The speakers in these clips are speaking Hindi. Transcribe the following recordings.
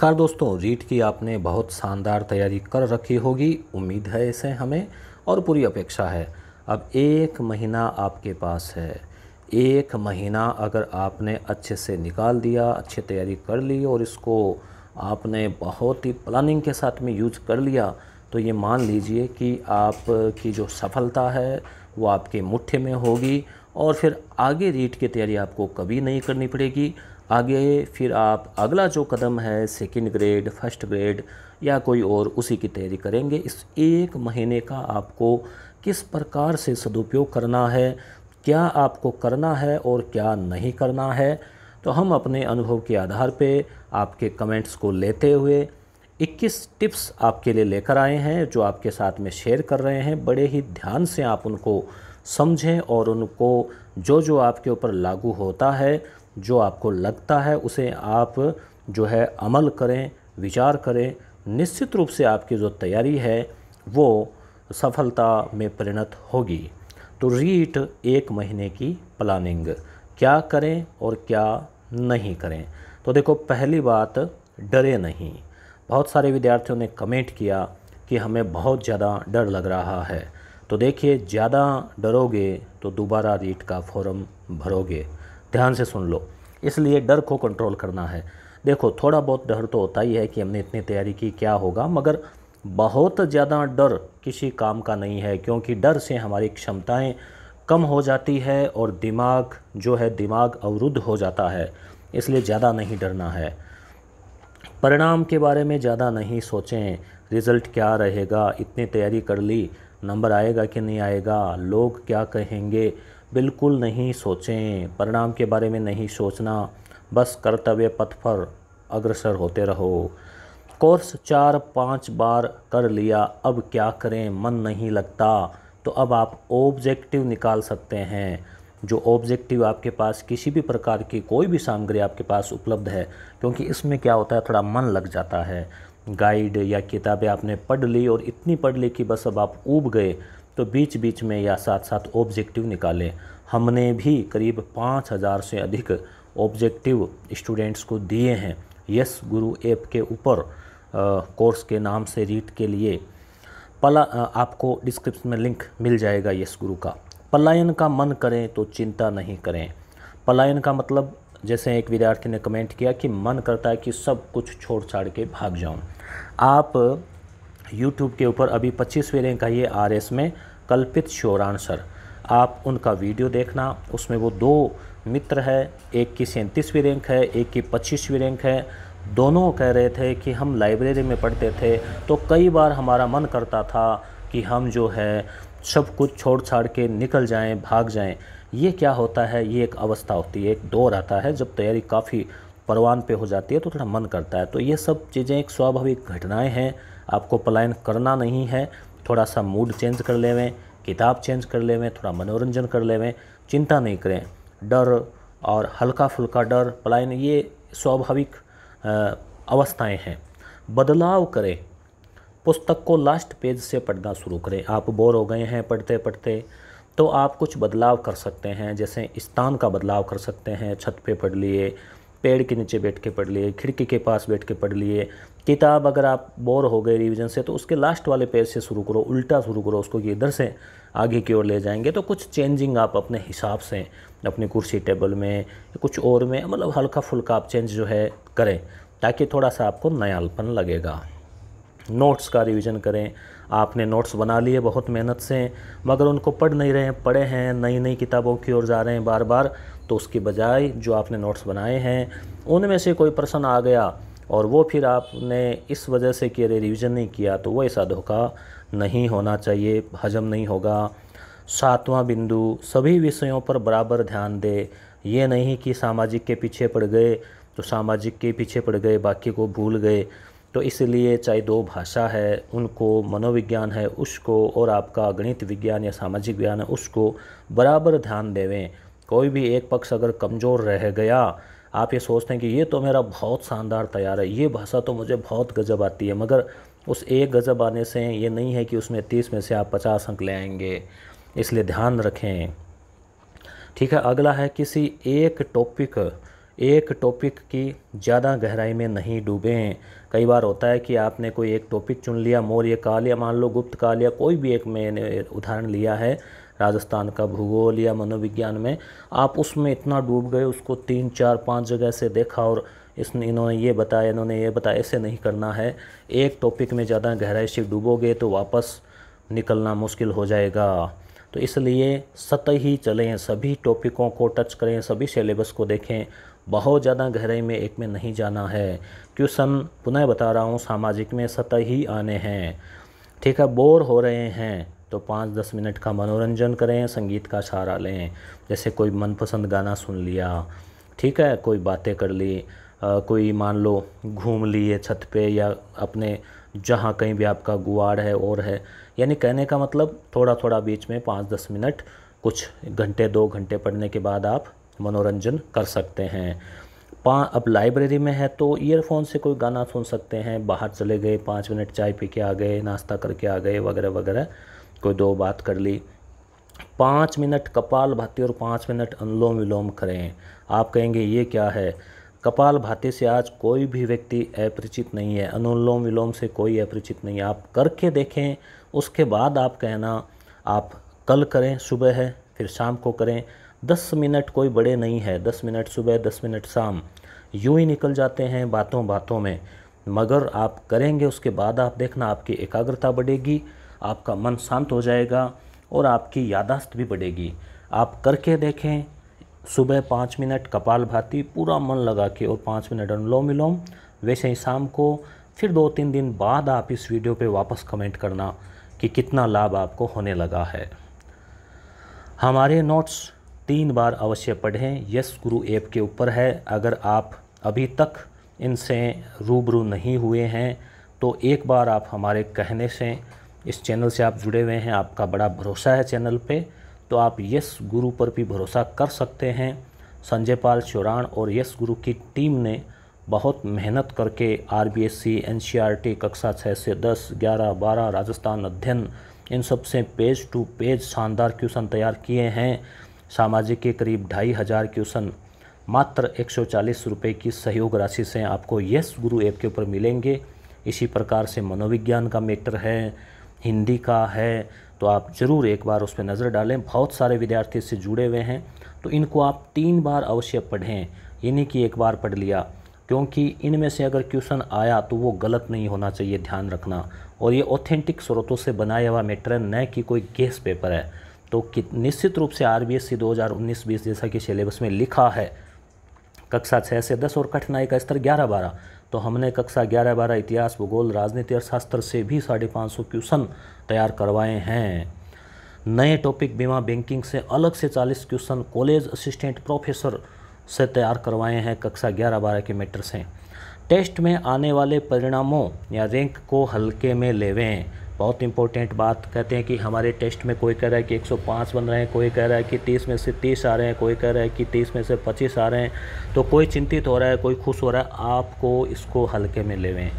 नमस्कार दोस्तों रीट की आपने बहुत शानदार तैयारी कर रखी होगी उम्मीद है इसे हमें और पूरी अपेक्षा है अब एक महीना आपके पास है एक महीना अगर आपने अच्छे से निकाल दिया अच्छी तैयारी कर ली और इसको आपने बहुत ही प्लानिंग के साथ में यूज कर लिया तो ये मान लीजिए कि आपकी जो सफलता है वो आपके मुट्ठी में होगी और फिर आगे रीट की तैयारी आपको कभी नहीं करनी पड़ेगी आगे फिर आप अगला जो कदम है सेकेंड ग्रेड फर्स्ट ग्रेड या कोई और उसी की तैयारी करेंगे इस एक महीने का आपको किस प्रकार से सदुपयोग करना है क्या आपको करना है और क्या नहीं करना है तो हम अपने अनुभव के आधार पे आपके कमेंट्स को लेते हुए 21 टिप्स आपके लिए लेकर आए हैं जो आपके साथ में शेयर कर रहे हैं बड़े ही ध्यान से आप उनको समझें और उनको जो जो आपके ऊपर लागू होता है जो आपको लगता है उसे आप जो है अमल करें विचार करें निश्चित रूप से आपकी जो तैयारी है वो सफलता में परिणत होगी तो रीट एक महीने की प्लानिंग क्या करें और क्या नहीं करें तो देखो पहली बात डरे नहीं बहुत सारे विद्यार्थियों ने कमेंट किया कि हमें बहुत ज़्यादा डर लग रहा है तो देखिए ज़्यादा डरोगे तो दोबारा रीट का फॉर्म भरोगे ध्यान से सुन लो इसलिए डर को कंट्रोल करना है देखो थोड़ा बहुत डर तो होता ही है कि हमने इतनी तैयारी की क्या होगा मगर बहुत ज़्यादा डर किसी काम का नहीं है क्योंकि डर से हमारी क्षमताएं कम हो जाती है और दिमाग जो है दिमाग अवरुद्ध हो जाता है इसलिए ज़्यादा नहीं डरना है परिणाम के बारे में ज़्यादा नहीं सोचें रिज़ल्ट क्या रहेगा इतनी तैयारी कर ली नंबर आएगा कि नहीं आएगा लोग क्या कहेंगे बिल्कुल नहीं सोचें परिणाम के बारे में नहीं सोचना बस कर्तव्य पथ पर अग्रसर होते रहो कोर्स चार पाँच बार कर लिया अब क्या करें मन नहीं लगता तो अब आप ऑब्जेक्टिव निकाल सकते हैं जो ऑब्जेक्टिव आपके पास किसी भी प्रकार की कोई भी सामग्री आपके पास उपलब्ध है क्योंकि इसमें क्या होता है थोड़ा मन लग जाता है गाइड या किताबें आपने पढ़ ली और इतनी पढ़ ली कि बस अब आप ऊब गए तो बीच बीच में या साथ साथ ऑब्जेक्टिव निकालें हमने भी करीब पाँच हज़ार से अधिक ऑब्जेक्टिव स्टूडेंट्स को दिए हैं यस गुरु ऐप के ऊपर कोर्स के नाम से रीट के लिए पला आपको डिस्क्रिप्शन में लिंक मिल जाएगा यस गुरु का पलायन का मन करें तो चिंता नहीं करें पलायन का मतलब जैसे एक विद्यार्थी ने कमेंट किया कि मन करता है कि सब कुछ छोड़ छाड़ के भाग जाऊं आप YouTube के ऊपर अभी पच्चीसवें रैंक कहिए आर में कल्पित श्योर आंसर आप उनका वीडियो देखना उसमें वो दो मित्र है एक की सैंतीसवीं रैंक है एक की पच्चीसवीं रैंक है दोनों कह रहे थे कि हम लाइब्रेरी में पढ़ते थे तो कई बार हमारा मन करता था कि हम जो है सब कुछ छोड़ छाड़ के निकल जाएं भाग जाएं ये क्या होता है ये एक अवस्था होती है एक दौर आता है जब तैयारी काफ़ी परवान पे हो जाती है तो थोड़ा मन करता है तो ये सब चीज़ें एक स्वाभाविक घटनाएं हैं आपको पलायन करना नहीं है थोड़ा सा मूड चेंज कर लेवें किताब चेंज कर लेवें थोड़ा मनोरंजन कर लेवें चिंता नहीं करें डर और हल्का फुल्का डर पलायन ये स्वाभाविक अवस्थाएं हैं बदलाव करें पुस्तक को लास्ट पेज से पढ़ना शुरू करें आप बोर हो गए हैं पढ़ते पढ़ते तो आप कुछ बदलाव कर सकते हैं जैसे स्थान का बदलाव कर सकते हैं छत पे पढ़ लिए पेड़ के नीचे बैठ के पढ़ लिए खिड़की के पास बैठ के पढ़ लिए किताब अगर आप बोर हो गए रिवीजन से तो उसके लास्ट वाले पेज से शुरू करो उल्टा शुरू करो उसको कि इधर से आगे की ओर ले जाएंगे तो कुछ चेंजिंग आप अपने हिसाब से अपनी कुर्सी टेबल में कुछ और में मतलब हल्का फुल्का आप चेंज जो है करें ताकि थोड़ा सा आपको नयालपन लगेगा नोट्स का रिवीजन करें आपने नोट्स बना लिए बहुत मेहनत से मगर उनको पढ़ नहीं रहे हैं पढ़े हैं नई नई किताबों की ओर जा रहे हैं बार बार तो उसकी बजाय जो आपने नोट्स बनाए हैं उनमें से कोई पर्सन आ गया और वो फिर आपने इस वजह से कि अरे रिविज़न नहीं किया तो वो ऐसा धोखा नहीं होना चाहिए हजम नहीं होगा सातवां बिंदु सभी विषयों पर बराबर ध्यान दे ये नहीं कि सामाजिक के पीछे पड़ गए तो सामाजिक के पीछे पड़ गए बाकी को भूल गए तो इसलिए चाहे दो भाषा है उनको मनोविज्ञान है उसको और आपका गणित विज्ञान या सामाजिक विज्ञान है उसको बराबर ध्यान देवें कोई भी एक पक्ष अगर कमज़ोर रह गया आप ये सोचते हैं कि ये तो मेरा बहुत शानदार तैयार है ये भाषा तो मुझे बहुत गजब आती है मगर उस एक गजब आने से ये नहीं है कि उसमें तीस में से आप पचास अंक ले आएंगे इसलिए ध्यान रखें ठीक है अगला है किसी एक टॉपिक एक टॉपिक की ज़्यादा गहराई में नहीं डूबें कई बार होता है कि आपने कोई एक टॉपिक चुन लिया मौर्य काल या मान लो गुप्त काल या कोई भी एक मैंने उदाहरण लिया है राजस्थान का भूगोल या मनोविज्ञान में आप उसमें इतना डूब गए उसको तीन चार पाँच जगह से देखा और इसने इन्होंने ये बताया इन्होंने ये बताया ऐसे नहीं करना है एक टॉपिक में ज़्यादा गहराई से डूबोगे तो वापस निकलना मुश्किल हो जाएगा तो इसलिए सतही चलें सभी टॉपिकों को टच करें सभी सिलेबस को देखें बहुत ज़्यादा गहराई में एक में नहीं जाना है क्वेश्चन पुनः बता रहा हूँ सामाजिक में सतही आने हैं ठीक है बोर हो रहे हैं तो पाँच दस मिनट का मनोरंजन करें संगीत का सहारा लें जैसे कोई मनपसंद गाना सुन लिया ठीक है कोई बातें कर ली आ, कोई मान लो घूम लिए छत पे या अपने जहाँ कहीं भी आपका गुआड़ है और है यानी कहने का मतलब थोड़ा थोड़ा बीच में पाँच दस मिनट कुछ घंटे दो घंटे पढ़ने के बाद आप मनोरंजन कर सकते हैं पा अब लाइब्रेरी में है तो ईयरफोन से कोई गाना सुन सकते हैं बाहर चले गए पाँच मिनट चाय पी के आ गए नाश्ता करके आ गए वगैरह वगैरह कोई दो बात कर ली पाँच मिनट कपाल भाती और पाँच मिनट अनुलोम विलोम करें आप कहेंगे ये क्या है कपाल भाती से आज कोई भी व्यक्ति अपरिचित नहीं है अनुलोम विलोम से कोई अपरिचित नहीं है आप करके देखें उसके बाद आप कहना आप कल करें सुबह है फिर शाम को करें दस मिनट कोई बड़े नहीं है दस मिनट सुबह दस मिनट शाम यूँ ही निकल जाते हैं बातों बातों में मगर आप करेंगे उसके बाद आप देखना आपकी एकाग्रता बढ़ेगी आपका मन शांत हो जाएगा और आपकी यादाश्त भी बढ़ेगी आप करके देखें सुबह पाँच मिनट कपाल भाती पूरा मन लगा के और पाँच मिनट अनुलोम विलोम वैसे ही शाम को फिर दो तीन दिन बाद आप इस वीडियो पे वापस कमेंट करना कि कितना लाभ आपको होने लगा है हमारे नोट्स तीन बार अवश्य पढ़ें यस गुरु ऐप के ऊपर है अगर आप अभी तक इनसे रूबरू नहीं हुए हैं तो एक बार आप हमारे कहने से इस चैनल से आप जुड़े हुए हैं आपका बड़ा भरोसा है चैनल पे तो आप यस गुरु पर भी भरोसा कर सकते हैं संजय पाल चौरान और यस गुरु की टीम ने बहुत मेहनत करके R B S C N C R T कक्षा छः से दस ग्यारह बारह राजस्थान अध्ययन इन सब से पेज टू पेज शानदार क्वेश्चन तैयार किए हैं सामाजिक के करीब ढाई हज़ार क्वेश्चन मात्र एक सौ चालीस रुपये की सहयोग राशि से आपको यस गुरु ऐप के ऊपर मिलेंगे इसी प्रकार से मनोविज्ञान का मेटर है हिंदी का है तो आप ज़रूर एक बार उस पर नज़र डालें बहुत सारे विद्यार्थी इससे जुड़े हुए हैं तो इनको आप तीन बार अवश्य पढ़ें यानी कि एक बार पढ़ लिया क्योंकि इनमें से अगर क्वेश्चन आया तो वो गलत नहीं होना चाहिए ध्यान रखना और ये ऑथेंटिक स्रोतों से बनाया हुआ मेटर न कि कोई गेस पेपर है तो निश्चित रूप से आर बी एस सी दो हज़ार उन्नीस बीस जैसा कि सिलेबस में लिखा है कक्षा छः से दस और कठिनाई का स्तर ग्यारह बारह तो हमने कक्षा ग्यारह बारह इतिहास भूगोल राजनीति और शास्त्र से भी साढ़े पाँच सौ क्वेश्चन तैयार करवाए हैं नए टॉपिक बीमा बैंकिंग से अलग से चालीस क्वेश्चन कॉलेज असिस्टेंट प्रोफेसर से तैयार करवाए हैं कक्षा ग्यारह बारह के मेटर्स हैं टेस्ट में आने वाले परिणामों या रैंक को हल्के में लेवें बहुत इंपॉर्टेंट बात कहते हैं कि हमारे टेस्ट में कोई कह रहा है कि 105 बन रहे हैं कोई कह रहा है कि 30 में से 30 आ रहे हैं कोई कह रहा है कि 30 में से 25 आ रहे हैं तो कोई चिंतित हो रहा है कोई खुश हो रहा है आपको इसको हल्के में लेवें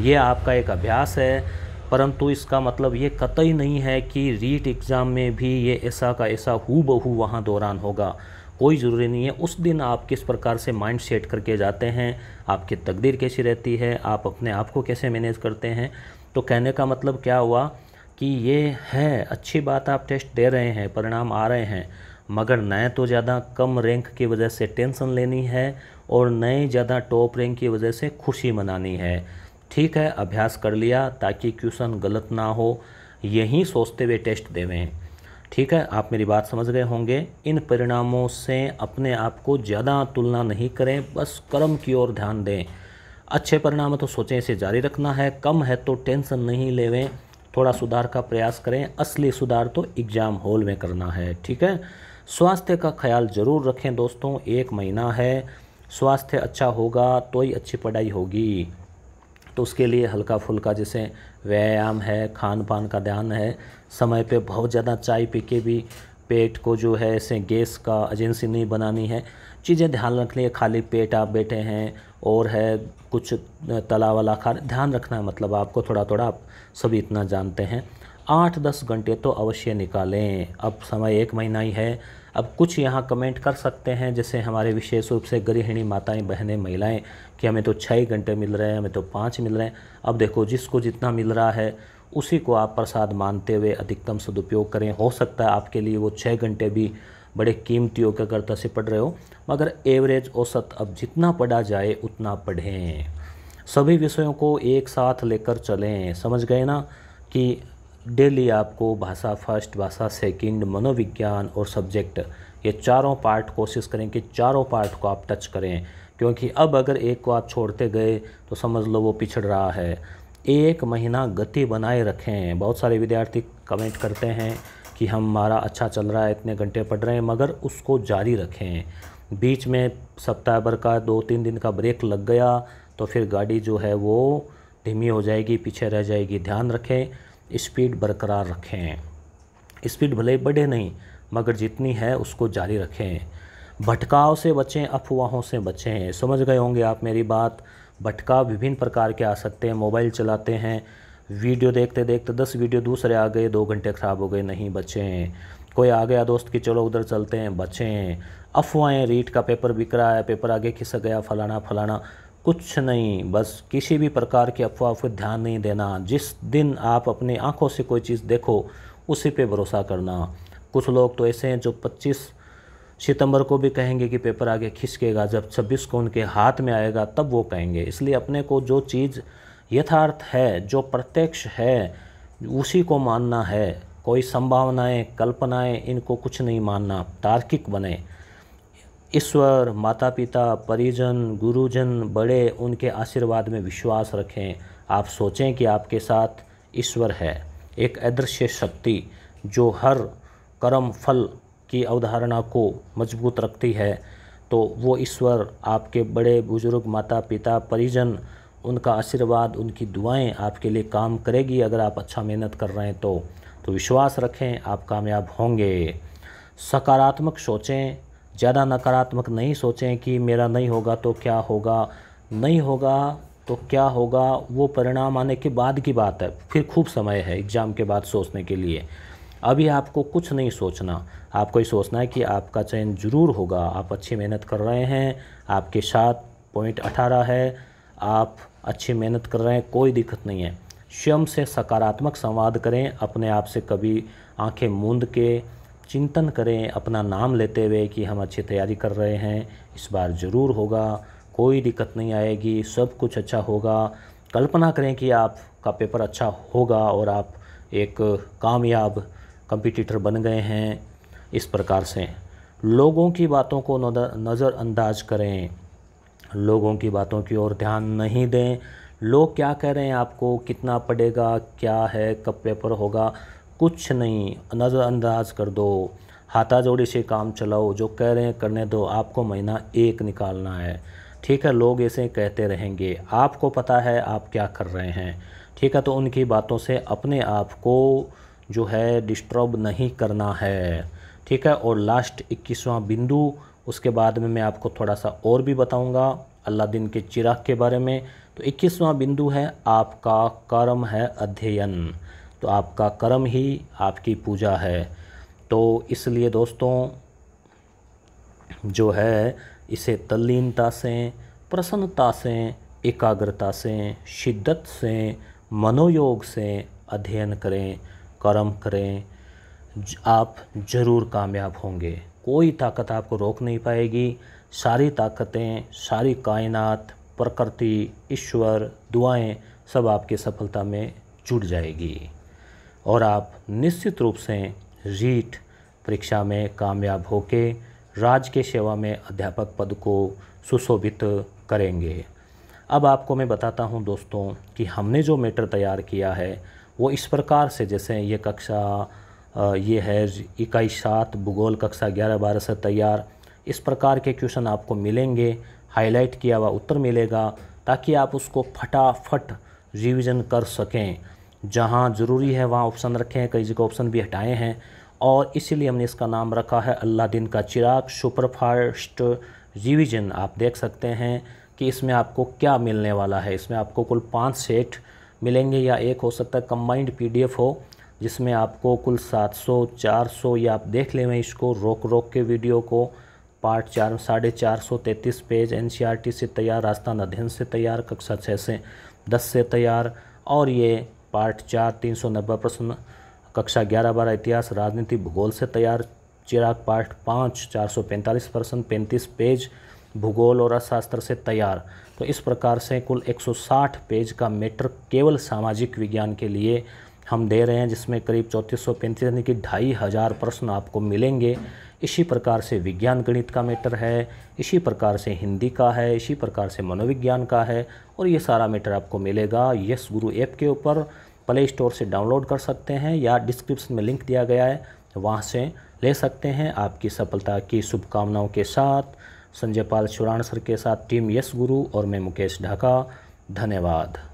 ये आपका एक अभ्यास है परंतु इसका मतलब ये कतई नहीं है कि रीट एग्ज़ाम में भी ये ऐसा का ऐसा हु बहू वहाँ दौरान होगा कोई ज़रूरी नहीं है उस दिन आप किस प्रकार से माइंड सेट करके जाते हैं आपकी तकदीर कैसी रहती है आप अपने आप को कैसे मैनेज करते हैं तो कहने का मतलब क्या हुआ कि ये है अच्छी बात आप टेस्ट दे रहे हैं परिणाम आ रहे हैं मगर नए तो ज़्यादा कम रैंक की वजह से टेंशन लेनी है और नए ज़्यादा टॉप रैंक की वजह से खुशी मनानी है ठीक है अभ्यास कर लिया ताकि क्वेश्चन गलत ना हो यही सोचते हुए टेस्ट देवें ठीक है आप मेरी बात समझ गए होंगे इन परिणामों से अपने आप को ज़्यादा तुलना नहीं करें बस कर्म की ओर ध्यान दें अच्छे परिणाम तो सोचें इसे जारी रखना है कम है तो टेंशन नहीं लेवें थोड़ा सुधार का प्रयास करें असली सुधार तो एग्ज़ाम हॉल में करना है ठीक है स्वास्थ्य का ख्याल ज़रूर रखें दोस्तों एक महीना है स्वास्थ्य अच्छा होगा तो ही अच्छी पढ़ाई होगी तो उसके लिए हल्का फुल्का जैसे व्यायाम है खान पान का ध्यान है समय पे बहुत ज़्यादा चाय पी के भी पेट को जो है ऐसे गैस का एजेंसी नहीं बनानी है चीज़ें ध्यान रखनी है खाली पेट आप बैठे हैं और है कुछ तला वाला खा ध्यान रखना है मतलब आपको थोड़ा थोड़ा आप सभी इतना जानते हैं आठ दस घंटे तो अवश्य निकालें अब समय एक महीना ही है अब कुछ यहाँ कमेंट कर सकते हैं जैसे हमारे विशेष रूप से गृहिणी माताएं बहनें महिलाएं कि हमें तो छः घंटे मिल रहे हैं हमें तो पाँच मिल रहे हैं अब देखो जिसको जितना मिल रहा है उसी को आप प्रसाद मानते हुए अधिकतम सदुपयोग करें हो सकता है आपके लिए वो छः घंटे भी बड़े कीमती होकर करता से पढ़ रहे हो मगर एवरेज औसत अब जितना पढ़ा जाए उतना पढ़ें सभी विषयों को एक साथ लेकर चलें समझ गए ना कि डेली आपको भाषा फर्स्ट भाषा सेकंड मनोविज्ञान और सब्जेक्ट ये चारों पार्ट कोशिश करें कि चारों पार्ट को आप टच करें क्योंकि अब अगर एक को आप छोड़ते गए तो समझ लो वो पिछड़ रहा है एक महीना गति बनाए रखें बहुत सारे विद्यार्थी कमेंट करते हैं कि हमारा अच्छा चल रहा है इतने घंटे पढ़ रहे हैं मगर उसको जारी रखें बीच में सप्ताह भर का दो तीन दिन का ब्रेक लग गया तो फिर गाड़ी जो है वो धीमी हो जाएगी पीछे रह जाएगी ध्यान रखें स्पीड बरकरार रखें स्पीड भले बढ़े नहीं मगर जितनी है उसको जारी रखें भटकाव से बचें अफवाहों से बचें समझ गए होंगे आप मेरी बात भटकाव विभिन्न प्रकार के आ सकते हैं मोबाइल चलाते हैं वीडियो देखते देखते दस वीडियो दूसरे आ गए दो घंटे ख़राब हो गए नहीं बचें कोई आ गया दोस्त कि चलो उधर चलते हैं बचें अफवाहें रीट का पेपर बिक रहा है पेपर आगे खिसक गया फलाना फलाना कुछ नहीं बस किसी भी प्रकार की अफवाह पर ध्यान नहीं देना जिस दिन आप अपने आँखों से कोई चीज़ देखो उसी पे भरोसा करना कुछ लोग तो ऐसे हैं जो 25 सितंबर को भी कहेंगे कि पेपर आगे खिसकेगा जब 26 को उनके हाथ में आएगा तब वो कहेंगे इसलिए अपने को जो चीज़ यथार्थ है जो प्रत्यक्ष है उसी को मानना है कोई संभावनाएँ कल्पनाएँ इनको कुछ नहीं मानना तार्किक बने ईश्वर माता पिता परिजन गुरुजन बड़े उनके आशीर्वाद में विश्वास रखें आप सोचें कि आपके साथ ईश्वर है एक अदृश्य शक्ति जो हर कर्म फल की अवधारणा को मजबूत रखती है तो वो ईश्वर आपके बड़े बुजुर्ग माता पिता परिजन उनका आशीर्वाद उनकी दुआएं आपके लिए काम करेगी अगर आप अच्छा मेहनत कर रहे हैं तो तो विश्वास रखें आप कामयाब होंगे सकारात्मक सोचें ज़्यादा नकारात्मक नहीं सोचें कि मेरा नहीं होगा तो क्या होगा नहीं होगा तो क्या होगा वो परिणाम आने के बाद की बात है फिर खूब समय है एग्ज़ाम के बाद सोचने के लिए अभी आपको कुछ नहीं सोचना आपको ये सोचना है कि आपका चयन ज़रूर होगा आप अच्छी मेहनत कर रहे हैं आपके साथ पॉइंट अठारह है आप अच्छी मेहनत कर रहे हैं कोई दिक्कत नहीं है स्वयं से सकारात्मक संवाद करें अपने आप से कभी आंखें मूंद के चिंतन करें अपना नाम लेते हुए कि हम अच्छी तैयारी कर रहे हैं इस बार ज़रूर होगा कोई दिक्कत नहीं आएगी सब कुछ अच्छा होगा कल्पना करें कि आपका पेपर अच्छा होगा और आप एक कामयाब कंपिटिटर बन गए हैं इस प्रकार से लोगों की बातों को नज़रअंदाज करें लोगों की बातों की ओर ध्यान नहीं दें लोग क्या कह रहे हैं आपको कितना पड़ेगा क्या है कब पेपर होगा कुछ नहीं नज़रअंदाज कर दो हाथाजोड़ी से काम चलाओ जो कह रहे हैं करने दो आपको महीना एक निकालना है ठीक है लोग ऐसे कहते रहेंगे आपको पता है आप क्या कर रहे हैं ठीक है तो उनकी बातों से अपने आप को जो है डिस्टर्ब नहीं करना है ठीक है और लास्ट इक्कीसवां बिंदु उसके बाद में मैं आपको थोड़ा सा और भी बताऊंगा दिन के चिराग के बारे में तो इक्कीसवां बिंदु है आपका कर्म है अध्ययन तो आपका कर्म ही आपकी पूजा है तो इसलिए दोस्तों जो है इसे तल्लीनता से प्रसन्नता से एकाग्रता से शिद्दत से मनोयोग से अध्ययन करें कर्म करें आप ज़रूर कामयाब होंगे कोई ताकत आपको रोक नहीं पाएगी सारी ताकतें सारी कायनात प्रकृति ईश्वर दुआएं सब आपकी सफलता में जुड़ जाएगी और आप निश्चित रूप से रीट परीक्षा में कामयाब होकर राज्य के सेवा में अध्यापक पद को सुशोभित करेंगे अब आपको मैं बताता हूं दोस्तों कि हमने जो मैटर तैयार किया है वो इस प्रकार से जैसे ये कक्षा ये है इकाई सात भूगोल कक्षा ग्यारह बारह से तैयार इस प्रकार के क्वेश्चन आपको मिलेंगे हाईलाइट किया हुआ उत्तर मिलेगा ताकि आप उसको फटाफट रिवीजन कर सकें जहाँ ज़रूरी है वहाँ ऑप्शन रखे हैं कई जगह ऑप्शन भी हटाए हैं और इसीलिए हमने इसका नाम रखा है अल्लाह दिन का चिराग सुपरफास्ट रिविजन आप देख सकते हैं कि इसमें आपको क्या मिलने वाला है इसमें आपको कुल पाँच सेट मिलेंगे या एक हो सकता है कम्बाइंड पी हो जिसमें आपको कुल 700, 400 या आप देख ले मैं इसको रोक रोक के वीडियो को पार्ट चार साढ़े चार सौ तैंतीस पेज एन e से तैयार राजस्थान अध्ययन से तैयार कक्षा छः से दस से तैयार और ये पाठ चार तीन सौ नब्बे प्रश्न कक्षा ग्यारह बारह इतिहास राजनीति भूगोल से तैयार चिराग पाठ पाँच चार सौ पैंतालीस प्रश्न पैंतीस पेज भूगोल और अर्थशास्त्र से तैयार तो इस प्रकार से कुल 160 पेज का मेटर केवल सामाजिक विज्ञान के लिए हम दे रहे हैं जिसमें करीब चौंतीस सौ पैंतीस यानी कि ढाई हज़ार प्रश्न आपको मिलेंगे इसी प्रकार से विज्ञान गणित का मैटर है इसी प्रकार से हिंदी का है इसी प्रकार से मनोविज्ञान का है और ये सारा मैटर आपको मिलेगा यस गुरु ऐप के ऊपर प्ले स्टोर से डाउनलोड कर सकते हैं या डिस्क्रिप्शन में लिंक दिया गया है वहाँ से ले सकते हैं आपकी सफलता की शुभकामनाओं के साथ संजय पाल चुराण सर के साथ टीम यस गुरु और मैं मुकेश ढाका धन्यवाद